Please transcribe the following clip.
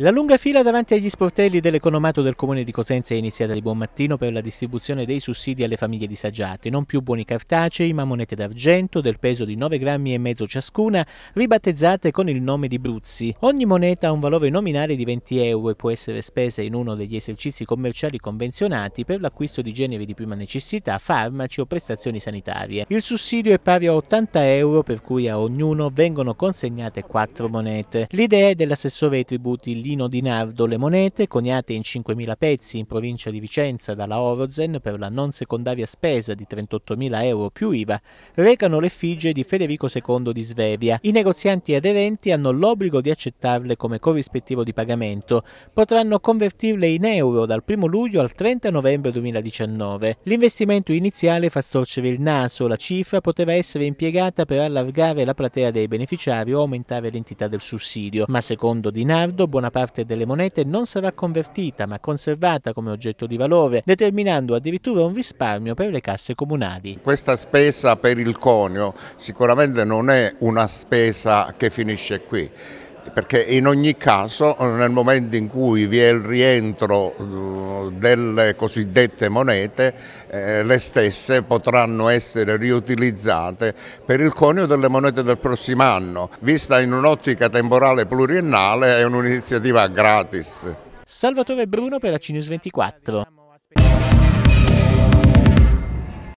La lunga fila davanti agli sportelli dell'economato del comune di Cosenza è iniziata di buon mattino per la distribuzione dei sussidi alle famiglie disagiate, non più buoni cartacei ma monete d'argento del peso di 9 grammi e mezzo ciascuna, ribattezzate con il nome di Bruzzi. Ogni moneta ha un valore nominale di 20 euro e può essere spesa in uno degli esercizi commerciali convenzionati per l'acquisto di generi di prima necessità, farmaci o prestazioni sanitarie. Il sussidio è pari a 80 euro per cui a ognuno vengono consegnate 4 monete. L'idea è dell'assessore ai tributi Lino di Nardo le monete, coniate in 5.000 pezzi in provincia di Vicenza dalla Orozen per la non secondaria spesa di 38.000 euro più IVA, recano l'effigie di Federico II di Svevia. I negozianti aderenti hanno l'obbligo di accettarle come corrispettivo di pagamento. Potranno convertirle in euro dal 1 luglio al 30 novembre 2019. L'investimento iniziale fa storcere il naso, la cifra poteva essere impiegata per allargare la platea dei beneficiari o aumentare l'entità del sussidio, ma secondo Di Nardo buona parte parte delle monete non sarà convertita ma conservata come oggetto di valore, determinando addirittura un risparmio per le casse comunali. Questa spesa per il conio sicuramente non è una spesa che finisce qui perché in ogni caso nel momento in cui vi è il rientro eh, delle cosiddette monete eh, le stesse potranno essere riutilizzate per il conio delle monete del prossimo anno, vista in un'ottica temporale pluriennale è un'iniziativa gratis. Salvatore Bruno per la Cines 24.